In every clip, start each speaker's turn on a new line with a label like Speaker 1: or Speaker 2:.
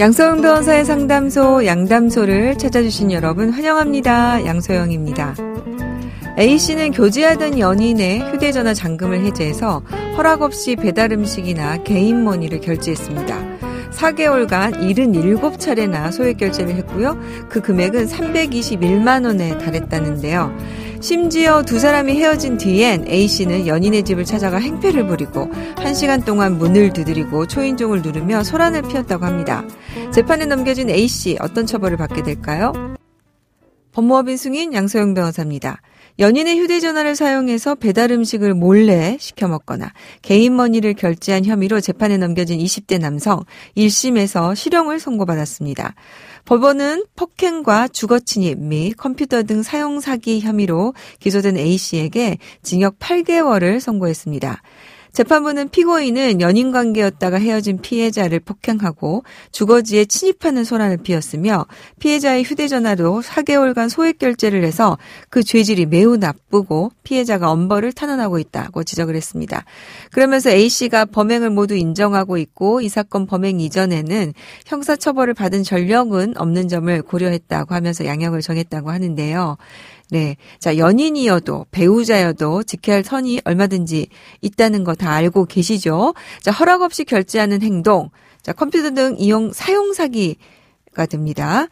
Speaker 1: 양소영변호 사의 상담소 양담소를 찾아주신 여러분 환영합니다. 양소영입니다. A씨는 교제하던 연인의 휴대전화 잠금을 해제해서 허락 없이 배달 음식이나 개인 머니를 결제했습니다. 4개월간 77차례나 소액 결제를 했고요. 그 금액은 321만 원에 달했다는데요. 심지어 두 사람이 헤어진 뒤엔 A씨는 연인의 집을 찾아가 행패를 부리고 1시간 동안 문을 두드리고 초인종을 누르며 소란을 피웠다고 합니다. 재판에 넘겨진 A씨 어떤 처벌을 받게 될까요? 법무법인 승인 양소영 변호사입니다. 연인의 휴대전화를 사용해서 배달 음식을 몰래 시켜 먹거나 개인 머니를 결제한 혐의로 재판에 넘겨진 20대 남성 1심에서 실형을 선고받았습니다. 법원은 폭행과 주거침입 및 컴퓨터 등 사용 사기 혐의로 기소된 A 씨에게 징역 8개월을 선고했습니다. 재판부는 피고인은 연인 관계였다가 헤어진 피해자를 폭행하고 주거지에 침입하는 소란을 피웠으며 피해자의 휴대전화로 4개월간 소액 결제를 해서 그 죄질이 매우 나쁘고 피해자가 엄벌을 탄원하고 있다고 지적을 했습니다. 그러면서 A 씨가 범행을 모두 인정하고 있고 이 사건 범행 이전에는 형사처벌을 받은 전력은 없는 점을 고려했다고 하면서 양형을 정했다고 하는데요. 네. 자, 연인이어도 배우자여도 지켜야 할 선이 얼마든지 있다는 거 다 알고 계시죠? 자, 허락 없이 결제하는 행동. 자, 컴퓨터 등 이용 사용 사기가 됩니다.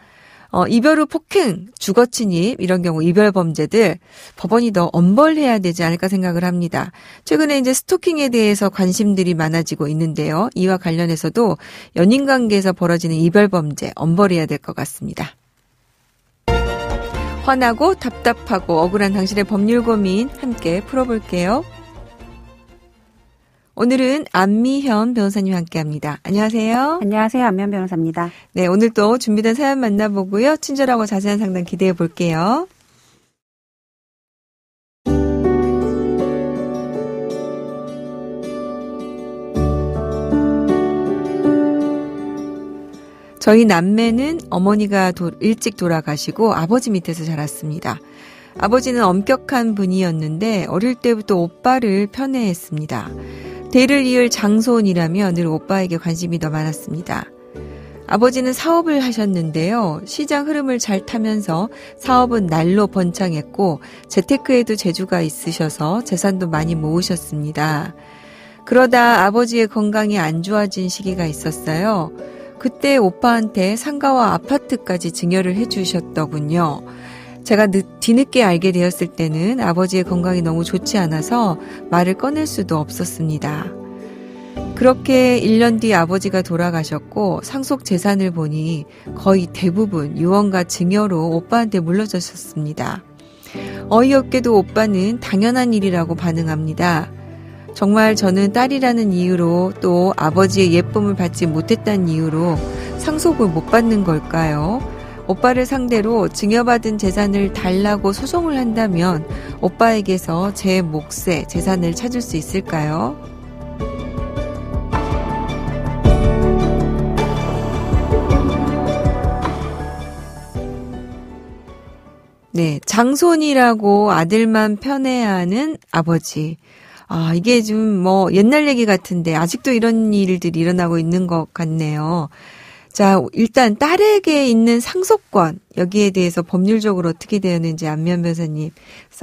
Speaker 1: 어, 이별 후 폭행, 주거 침입 이런 경우 이별 범죄들 법원이 더 엄벌해야 되지 않을까 생각을 합니다. 최근에 이제 스토킹에 대해서 관심들이 많아지고 있는데요. 이와 관련해서도 연인 관계에서 벌어지는 이별 범죄 엄벌해야 될 것 같습니다. 화나고 답답하고 억울한 당신의 법률 고민 함께 풀어볼게요. 오늘은 안미현 변호사님 과 함께 합니다. 안녕하세요. 안녕하세요. 안미현 변호사입니다. 네, 오늘 또 준비된 사연 만나보고요. 친절하고 자세한 상담 기대해 볼게요. 저희 남매는 어머니가 도, 일찍 돌아가시고 아버지 밑에서 자랐습니다. 아버지는 엄격한 분이었는데 어릴 때부터 오빠를 편애했습니다. 대를 이을 장손이라며 늘 오빠에게 관심이 더 많았습니다. 아버지는 사업을 하셨는데요. 시장 흐름을 잘 타면서 사업은 날로 번창했고 재테크에도 재주가 있으셔서 재산도 많이 모으셨습니다. 그러다 아버지의 건강이 안 좋아진 시기가 있었어요. 그때 오빠한테 상가와 아파트까지 증여를 해주셨더군요. 제가 늦, 뒤늦게 알게 되었을 때는 아버지의 건강이 너무 좋지 않아서 말을 꺼낼 수도 없었습니다. 그렇게 1년 뒤 아버지가 돌아가셨고 상속 재산을 보니 거의 대부분 유언과 증여로 오빠한테 물려졌었습니다. 어이없게도 오빠는 당연한 일이라고 반응합니다. 정말 저는 딸이라는 이유로 또 아버지의 예쁨을 받지 못했다는 이유로 상속을 못 받는 걸까요? 오빠를 상대로 증여받은 재산을 달라고 소송을 한다면 오빠에게서 제 몫의 재산을 찾을 수 있을까요? 네, 장손이라고 아들만 편애하는 아버지. 아, 이게 좀 뭐 옛날 얘기 같은데 아직도 이런 일들이 일어나고 있는 것 같네요. 자, 일단 딸에게 있는 상속권 여기에 대해서 법률적으로 어떻게 되었는지 안면 변사님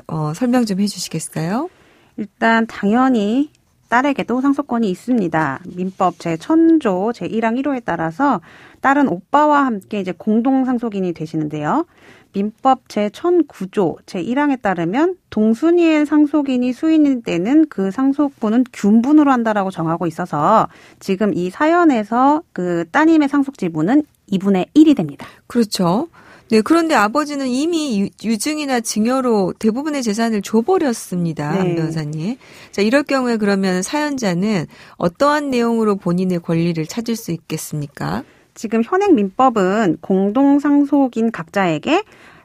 Speaker 1: 어, 설명 좀 해주시겠어요? 일단 당연히
Speaker 2: 딸에게도 상속권이 있습니다. 민법 제1000조 제1항 1호에 따라서 딸은 오빠와 함께 이제 공동 상속인이 되시는데요. 민법 제1009조 제1항에 따르면 동순이의 상속인이 수인일 때는 그 상속분은 균분으로 한다라고 정하고 있어서 지금 이 사연에서 그 따님의 상속
Speaker 1: 지분은 2분의 1이 됩니다. 그렇죠. 네, 그런데 아버지는 이미 유증이나 증여로 대부분의 재산을 줘버렸습니다. 네. 변호사님. 자, 이럴 경우에 그러면 사연자는 어떠한 내용으로 본인의 권리를 찾을 수 있겠습니까? 지금 현행 민법은 공동상속인 각자에게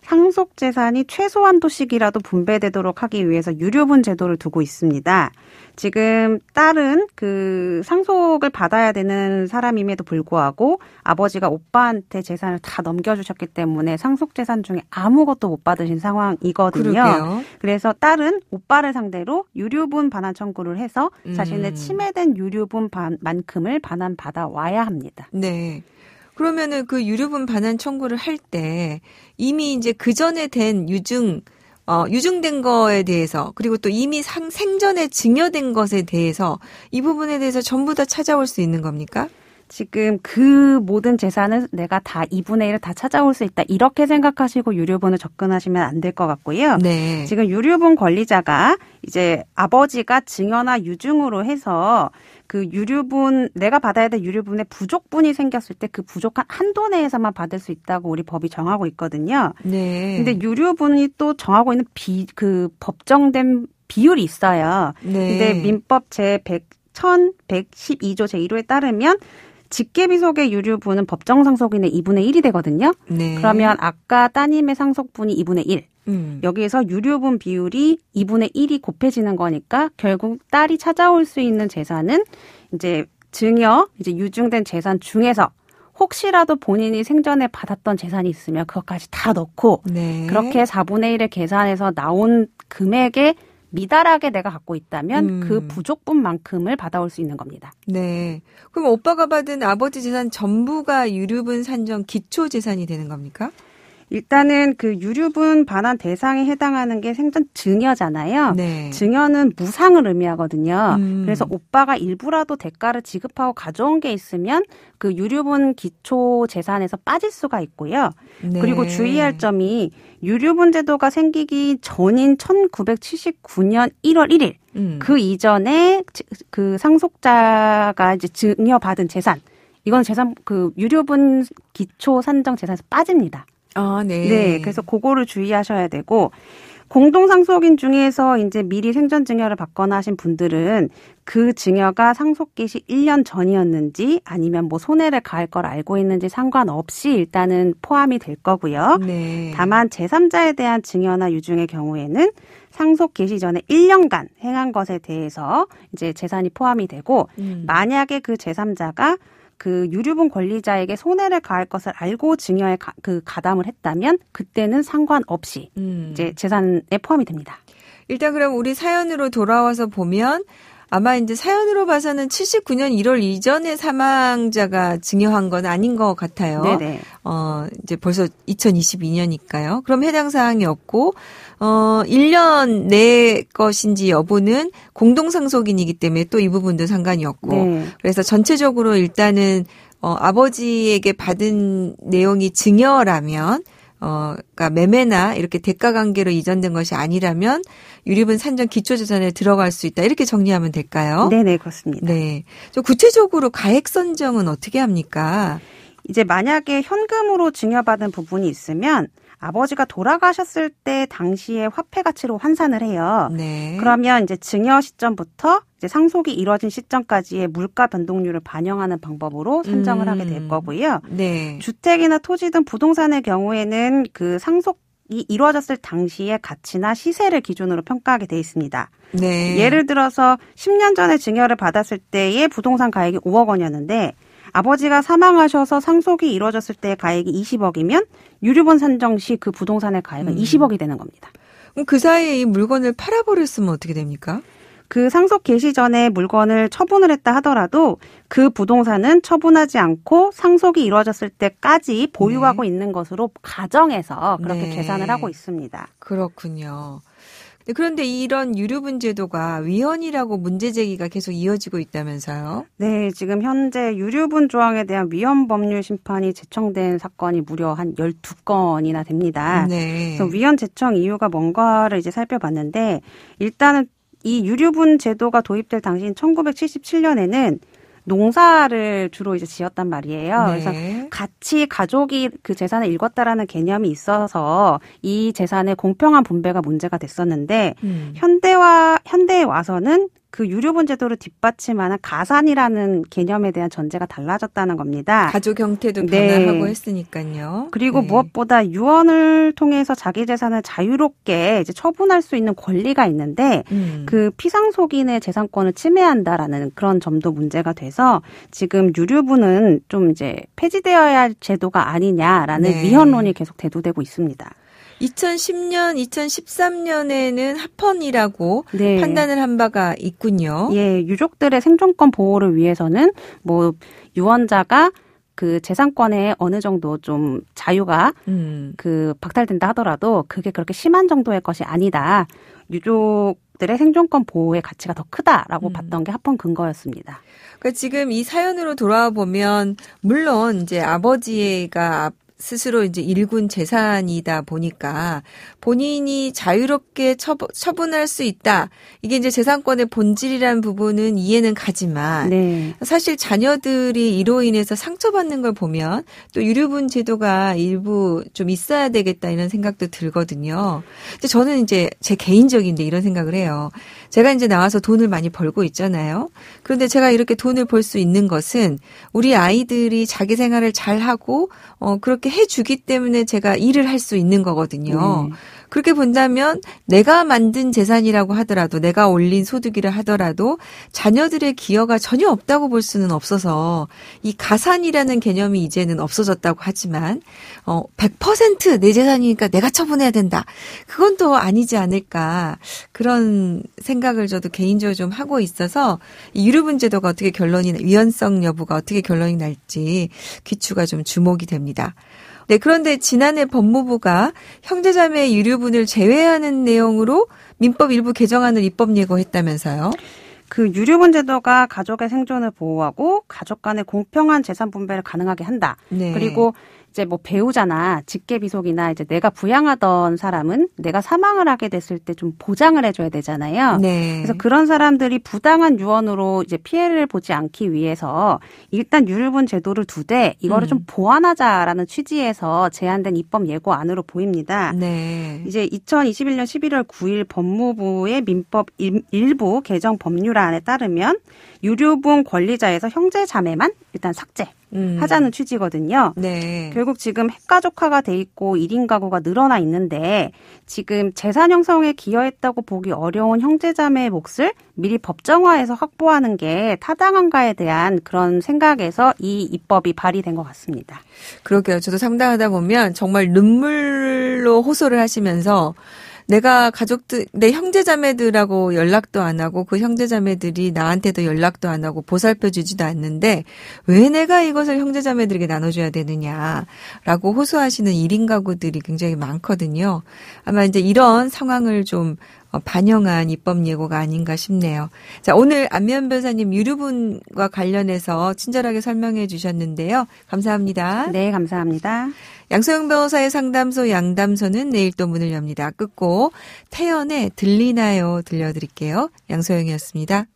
Speaker 1: 상속 재산이
Speaker 2: 최소한 도씩이라도 분배되도록 하기 위해서 유료분 제도를 두고 있습니다. 지금 딸은 그 상속을 받아야 되는 사람임에도 불구하고 아버지가 오빠한테 재산을 다 넘겨주셨기 때문에 상속 재산 중에 아무것도 못 받으신 상황이거든요. 그러게요. 그래서 딸은 오빠를 상대로 유류분 반환 청구를 해서 자신의 음. 침해된 유류분 만큼을 반환받아 와야 합니다. 네.
Speaker 1: 그러면은 그 유류분 반환 청구를 할 때 이미 이제 그 전에 된 유증 어, 유증된 거에 대해서 그리고 또 이미 상, 생전에 증여된 것에 대해서 이 부분에 대해서 전부 다 찾아올 수 있는 겁니까? 지금 그
Speaker 2: 모든 재산은 내가 다 2분의 1을 다 찾아올 수 있다. 이렇게 생각하시고 유류분을 접근하시면 안 될 것 같고요. 네. 지금 유류분 권리자가 이제 아버지가 증여나 유증으로 해서 그 유류분 내가 받아야 될 유류분의 부족분이 생겼을 때 그 부족한 한도 내에서만 받을 수 있다고 우리 법이 정하고 있거든요.
Speaker 1: 네. 근데
Speaker 2: 유류분이 또 정하고 있는 비 그 법정된 비율이 있어요. 네. 근데 민법 제 100, 1112조 제1호에 따르면 직계비속의 유류분은 법정 상속인의 2분의 1이 되거든요. 네. 그러면 아까 따님의 상속분이 2분의 1. 음. 여기에서 유류분 비율이 2분의 1이 곱해지는 거니까 결국 딸이 찾아올 수 있는 재산은 이제 증여, 이제 유증된 재산 중에서 혹시라도 본인이 생전에 받았던 재산이 있으면 그것까지 다 넣고 네. 그렇게 4분의 1을 계산해서 나온 금액에 미달하게 내가 갖고 있다면 음. 그
Speaker 1: 부족분만큼을 받아올 수 있는 겁니다. 네. 그럼 오빠가 받은 아버지 재산 전부가 유류분 산정 기초 재산이 되는 겁니까?
Speaker 2: 일단은 그 유류분 반환 대상에 해당하는 게 생전 증여잖아요. 네. 증여는 무상을 의미하거든요. 음. 그래서 오빠가 일부라도 대가를 지급하고 가져온 게 있으면 그 유류분 기초 재산에서 빠질 수가 있고요. 네. 그리고 주의할 점이 유류분 제도가 생기기 전인 1979년 1월 1일 음. 그 이전에 그 상속자가 이제 증여받은 재산 이건 재산 그유류분 기초 산정 재산에서 빠집니다. 아, 네. 네. 그래서 그거를 주의하셔야 되고 공동상속인 중에서 이제 미리 생전 증여를 받거나 하신 분들은 그 증여가 상속기시 1년 전이었는지 아니면 뭐 손해를 가할 걸 알고 있는지 상관없이 일단은 포함이 될 거고요. 네. 다만 제3자에 대한 증여나 유증의 경우에는 상속 개시 전에 1년간 행한 것에 대해서 이제 재산이 포함이 되고 음. 만약에 그 제3자가 그 유류분 권리자에게 손해를 가할 것을 알고 증여에 가, 그 가담을 했다면 그때는 상관없이 음.
Speaker 1: 이제 재산에 포함이 됩니다. 일단 그럼 우리 사연으로 돌아와서 보면 아마 이제 사연으로 봐서는 79년 1월 이전에 사망자가 증여한 건 아닌 것 같아요. 네네. 어, 이제 벌써 2022년이니까요. 그럼 해당 사항이 없고, 어, 1년 내 것인지 여부는 공동상속인이기 때문에 또 이 부분도 상관이 없고, 네. 그래서 전체적으로 일단은 어, 아버지에게 받은 내용이 증여라면 어, 그니까 매매나 이렇게 대가 관계로 이전된 것이 아니라면 유류분 산정 기초 재산에 들어갈 수 있다. 이렇게 정리하면 될까요? 네, 네, 그렇습니다. 네. 저 구체적으로 가액 선정은 어떻게 합니까?
Speaker 2: 이제 만약에 현금으로 증여받은 부분이 있으면 아버지가 돌아가셨을 때 당시의 화폐 가치로 환산을 해요. 네. 그러면 이제 증여 시점부터 이제 상속이 이루어진 시점까지의 물가 변동률을 반영하는 방법으로 산정을 음. 하게 될 음. 거고요. 네. 주택이나 토지 등 부동산의 경우에는 그 상속 이 이루어졌을 당시의 가치나 시세를 기준으로 평가하게 돼 있습니다.
Speaker 1: 네. 예를
Speaker 2: 들어서 10년 전에 증여를 받았을 때의 부동산 가액이 5억 원이었는데 아버지가 사망하셔서 상속이 이루어졌을 때 가액이 20억이면 유류분 산정 시 그 부동산의 가액은 음. 20억이 되는 겁니다. 그럼 그 사이에 이 물건을 팔아버렸으면 어떻게 됩니까? 그 상속 개시 전에 물건을 처분을 했다 하더라도 그 부동산은 처분하지 않고 상속이 이루어졌을 때까지 보유하고 네. 있는 것으로 가정해서 그렇게 네. 계산을 하고 있습니다. 그렇군요.
Speaker 1: 네, 그런데 이런 유류분 제도가 위헌이라고 문제 제기가 계속 이어지고 있다면서요?
Speaker 2: 네, 지금 현재 유류분 조항에 대한 위헌 법률 심판이 제청된 사건이 무려 한 12건이나 됩니다. 네. 그래서 위헌 제청 이유가 뭔가를 이제 살펴봤는데 일단은 이 유류분 제도가 도입될 당시인 1977년에는 농사를 주로 이제 지었단 말이에요. 네. 그래서 같이 가족이 그 재산을 읽었다라는 개념이 있어서 이 재산의 공평한 분배가 문제가 됐었는데 음. 현대와 현대에 와서는 그 유료분 제도를 뒷받침하는 가산이라는 개념에 대한 전제가 달라졌다는 겁니다. 가족 형태도 네. 변화하고 네.
Speaker 1: 했으니까요.
Speaker 2: 그리고 네. 무엇보다 유언을 통해서 자기 재산을 자유롭게 이제 처분할 수 있는 권리가 있는데 음. 그 피상속인의 재산권을 침해한다라는 그런 점도 문제가 돼서 지금 유류분은 좀 이제 폐지되어야 할 제도가 아니냐라는 네. 위헌론이 계속 대두되고 있습니다.
Speaker 1: 2010년, 2013년에는 합헌이라고 네. 판단을 한 바가 있군요. 예,
Speaker 2: 유족들의 생존권 보호를 위해서는 뭐 유언자가 그 재산권에 어느 정도 좀 자유가 음. 그 박탈된다 하더라도 그게 그렇게 심한 정도의 것이 아니다. 유족 들의 생존권 보호의 가치가 더 크다라고 음. 봤던 게 합헌 근거였습니다.
Speaker 1: 그러니까 지금 이 사연으로 돌아와 보면 물론 이제 아버지가 스스로 이제 일군 재산이다 보니까 본인이 자유롭게 처분, 할수 있다. 이게 이제 재산권의 본질이라는 부분은 이해는 가지만 네. 사실 자녀들이 이로 인해서 상처받는 걸 보면 또 유류분 제도가 일부 좀 있어야 되겠다 이런 생각도 들거든요. 근데 저는 이제 제 개인적인데 이런 생각을 해요. 제가 이제 나와서 돈을 많이 벌고 있잖아요. 그런데 제가 이렇게 돈을 벌 수 있는 것은 우리 아이들이 자기 생활을 잘 하고 어 그렇게 해 주기 때문에 제가 일을 할 수 있는 거거든요. 음. 그렇게 본다면 내가 만든 재산이라고 하더라도 내가 올린 소득이라 하더라도 자녀들의 기여가 전혀 없다고 볼 수는 없어서 이 가산이라는 개념이 이제는 없어졌다고 하지만 어 100%내 재산이니까 내가 처분해야 된다. 그건 또 아니지 않을까 그런 생각을 저도 개인적으로 좀 하고 있어서 이 유류분 제도가 어떻게 결론이 위헌성 여부가 어떻게 결론이 날지 귀추가좀 주목이 됩니다. 네, 그런데 지난해 법무부가 형제자매 유류분을 제외하는 내용으로 민법 일부 개정안을 입법 예고했다면서요? 그 유류분
Speaker 2: 제도가 가족의 생존을 보호하고 가족 간의 공평한 재산 분배를 가능하게 한다. 네. 그리고 이제 뭐 배우자나 직계비속이나 이제 내가 부양하던 사람은 내가 사망을 하게 됐을 때 좀 보장을 해줘야 되잖아요. 네. 그래서 그런 사람들이 부당한 유언으로 이제 피해를 보지 않기 위해서 일단 유류분 제도를 두되 이거를 음. 좀 보완하자라는 취지에서 제안된 입법 예고안으로 보입니다. 네. 이제 2021년 11월 9일 법무부의 민법 일부 개정 법률안에 따르면 유류분 권리자에서 형제 자매만 일단 삭제 음. 하자는 취지거든요. 네. 결국 지금 핵가족화가 돼 있고 1인 가구가 늘어나 있는데 지금 재산 형성에 기여했다고 보기 어려운 형제자매의 몫을 미리 법정화해서 확보하는 게 타당한가에 대한 그런 생각에서 이 입법이 발의된 것 같습니다.
Speaker 1: 그러게요. 저도 상당하다 보면 정말 눈물로 호소를 하시면서 내가 가족들, 내 형제자매들하고 연락도 안 하고 그 형제자매들이 나한테도 연락도 안 하고 보살펴주지도 않는데 왜 내가 이것을 형제자매들에게 나눠줘야 되느냐라고 호소하시는 1인 가구들이 굉장히 많거든요. 아마 이제 이런 상황을 좀 어, 반영한 입법 예고가 아닌가 싶네요. 자, 오늘 안면 변사님 유류분과 관련해서 친절하게 설명해 주셨는데요. 감사합니다. 네, 감사합니다. 양소영 변호사의 상담소 양담소는 내일 또 문을 엽니다. 끝고 태연의 들리나요 들려드릴게요. 양소영이었습니다.